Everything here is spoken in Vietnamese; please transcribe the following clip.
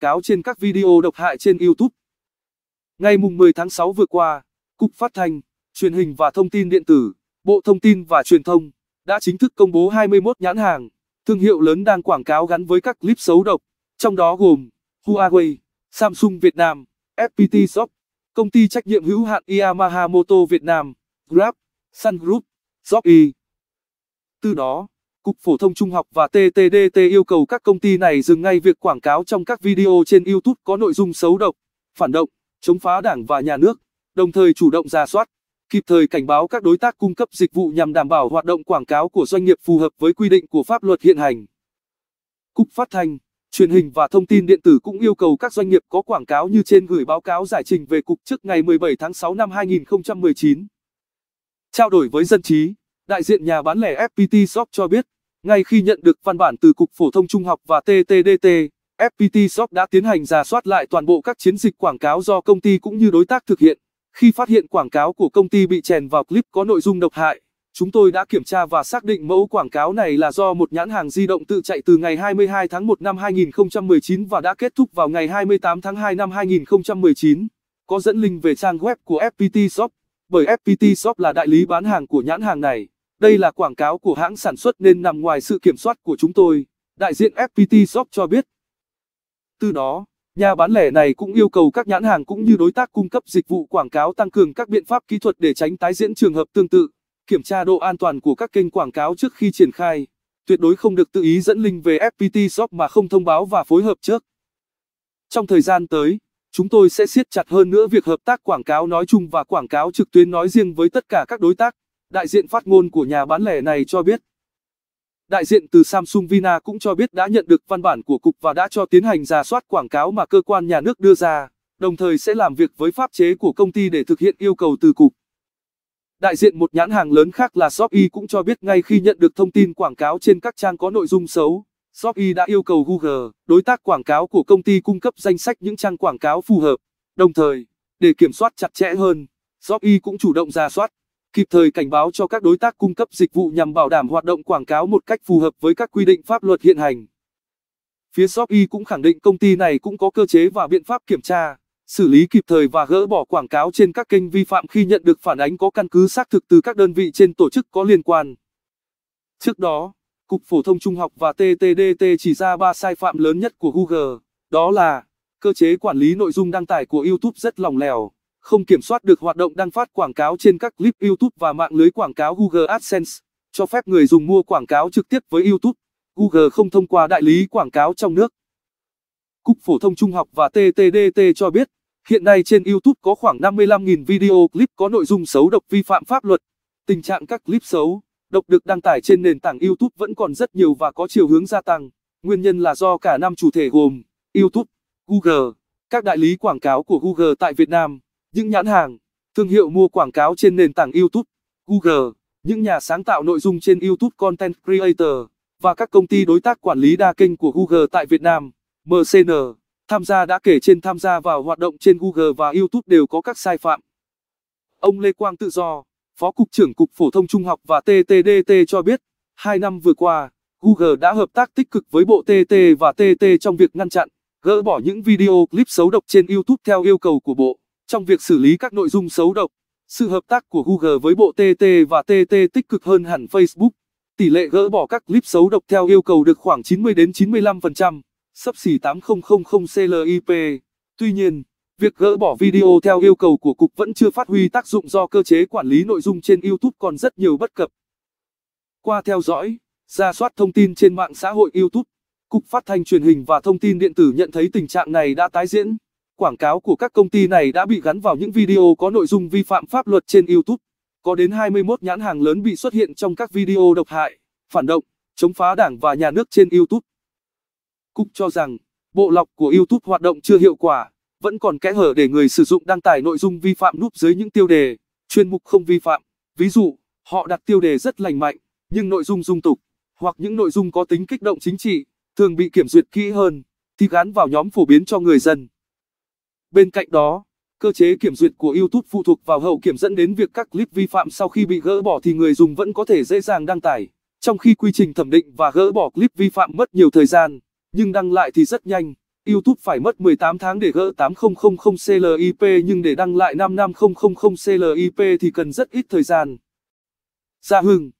cáo trên các video độc hại trên YouTube. Ngày mùng 10 tháng 6 vừa qua, Cục Phát thanh, Truyền hình và Thông tin điện tử, Bộ Thông tin và Truyền thông đã chính thức công bố 21 nhãn hàng, thương hiệu lớn đang quảng cáo gắn với các clip xấu độc, trong đó gồm Huawei, Samsung Việt Nam, FPT Shop, công ty trách nhiệm hữu hạn Yamaha Moto Việt Nam, Grab, Sun Group, Shopee. Từ đó, Cục Phổ thông Trung học và TTDT yêu cầu các công ty này dừng ngay việc quảng cáo trong các video trên YouTube có nội dung xấu độc, phản động, chống phá đảng và nhà nước, đồng thời chủ động ra soát, kịp thời cảnh báo các đối tác cung cấp dịch vụ nhằm đảm bảo hoạt động quảng cáo của doanh nghiệp phù hợp với quy định của pháp luật hiện hành. Cục Phát thanh, Truyền hình và Thông tin điện tử cũng yêu cầu các doanh nghiệp có quảng cáo như trên gửi báo cáo giải trình về cục trước ngày 17 tháng 6 năm 2019. Trao đổi với dân trí, đại diện nhà bán lẻ FPT Shop cho biết ngay khi nhận được văn bản từ Cục Phổ thông Trung học và TTDT, FPT Shop đã tiến hành giả soát lại toàn bộ các chiến dịch quảng cáo do công ty cũng như đối tác thực hiện. Khi phát hiện quảng cáo của công ty bị chèn vào clip có nội dung độc hại, chúng tôi đã kiểm tra và xác định mẫu quảng cáo này là do một nhãn hàng di động tự chạy từ ngày 22 tháng 1 năm 2019 và đã kết thúc vào ngày 28 tháng 2 năm 2019. Có dẫn link về trang web của FPT Shop, bởi FPT Shop là đại lý bán hàng của nhãn hàng này. Đây là quảng cáo của hãng sản xuất nên nằm ngoài sự kiểm soát của chúng tôi, đại diện FPT Shop cho biết. Từ đó, nhà bán lẻ này cũng yêu cầu các nhãn hàng cũng như đối tác cung cấp dịch vụ quảng cáo tăng cường các biện pháp kỹ thuật để tránh tái diễn trường hợp tương tự, kiểm tra độ an toàn của các kênh quảng cáo trước khi triển khai, tuyệt đối không được tự ý dẫn link về FPT Shop mà không thông báo và phối hợp trước. Trong thời gian tới, chúng tôi sẽ siết chặt hơn nữa việc hợp tác quảng cáo nói chung và quảng cáo trực tuyến nói riêng với tất cả các đối tác đại diện phát ngôn của nhà bán lẻ này cho biết. Đại diện từ Samsung Vina cũng cho biết đã nhận được văn bản của cục và đã cho tiến hành giả soát quảng cáo mà cơ quan nhà nước đưa ra, đồng thời sẽ làm việc với pháp chế của công ty để thực hiện yêu cầu từ cục. Đại diện một nhãn hàng lớn khác là Shopee cũng cho biết ngay khi nhận được thông tin quảng cáo trên các trang có nội dung xấu, Shopee đã yêu cầu Google, đối tác quảng cáo của công ty cung cấp danh sách những trang quảng cáo phù hợp. Đồng thời, để kiểm soát chặt chẽ hơn, Shopee cũng chủ động ra soát kịp thời cảnh báo cho các đối tác cung cấp dịch vụ nhằm bảo đảm hoạt động quảng cáo một cách phù hợp với các quy định pháp luật hiện hành. Phía Shopee cũng khẳng định công ty này cũng có cơ chế và biện pháp kiểm tra, xử lý kịp thời và gỡ bỏ quảng cáo trên các kênh vi phạm khi nhận được phản ánh có căn cứ xác thực từ các đơn vị trên tổ chức có liên quan. Trước đó, Cục Phổ thông Trung học và TTDT chỉ ra ba sai phạm lớn nhất của Google, đó là cơ chế quản lý nội dung đăng tải của YouTube rất lỏng lẻo không kiểm soát được hoạt động đăng phát quảng cáo trên các clip YouTube và mạng lưới quảng cáo Google AdSense, cho phép người dùng mua quảng cáo trực tiếp với YouTube, Google không thông qua đại lý quảng cáo trong nước. Cục Phổ thông Trung học và TTDT cho biết, hiện nay trên YouTube có khoảng 55.000 video clip có nội dung xấu độc vi phạm pháp luật. Tình trạng các clip xấu, độc được đăng tải trên nền tảng YouTube vẫn còn rất nhiều và có chiều hướng gia tăng. Nguyên nhân là do cả năm chủ thể gồm YouTube, Google, các đại lý quảng cáo của Google tại Việt Nam những nhãn hàng, thương hiệu mua quảng cáo trên nền tảng YouTube, Google, những nhà sáng tạo nội dung trên YouTube Content Creator và các công ty đối tác quản lý đa kênh của Google tại Việt Nam, MCN, tham gia đã kể trên tham gia vào hoạt động trên Google và YouTube đều có các sai phạm. Ông Lê Quang Tự Do, Phó Cục trưởng Cục Phổ thông Trung học và TTDT cho biết, hai năm vừa qua, Google đã hợp tác tích cực với bộ TT và TT trong việc ngăn chặn, gỡ bỏ những video clip xấu độc trên YouTube theo yêu cầu của bộ. Trong việc xử lý các nội dung xấu độc, sự hợp tác của Google với bộ TT và TT tích cực hơn hẳn Facebook. Tỷ lệ gỡ bỏ các clip xấu độc theo yêu cầu được khoảng 90 đến 95%, sấp xỉ 8000 CLIP. Tuy nhiên, việc gỡ bỏ video theo yêu cầu của cục vẫn chưa phát huy tác dụng do cơ chế quản lý nội dung trên YouTube còn rất nhiều bất cập. Qua theo dõi, ra soát thông tin trên mạng xã hội YouTube, Cục Phát thanh Truyền hình và Thông tin Điện tử nhận thấy tình trạng này đã tái diễn. Quảng cáo của các công ty này đã bị gắn vào những video có nội dung vi phạm pháp luật trên YouTube. Có đến 21 nhãn hàng lớn bị xuất hiện trong các video độc hại, phản động, chống phá đảng và nhà nước trên YouTube. Cục cho rằng, bộ lọc của YouTube hoạt động chưa hiệu quả, vẫn còn kẽ hở để người sử dụng đăng tải nội dung vi phạm núp dưới những tiêu đề, chuyên mục không vi phạm. Ví dụ, họ đặt tiêu đề rất lành mạnh, nhưng nội dung dung tục, hoặc những nội dung có tính kích động chính trị, thường bị kiểm duyệt kỹ hơn, thì gắn vào nhóm phổ biến cho người dân. Bên cạnh đó, cơ chế kiểm duyệt của YouTube phụ thuộc vào hậu kiểm dẫn đến việc các clip vi phạm sau khi bị gỡ bỏ thì người dùng vẫn có thể dễ dàng đăng tải, trong khi quy trình thẩm định và gỡ bỏ clip vi phạm mất nhiều thời gian, nhưng đăng lại thì rất nhanh. YouTube phải mất 18 tháng để gỡ 8000 CLIP nhưng để đăng lại 55000 CLIP thì cần rất ít thời gian. Gia Hưng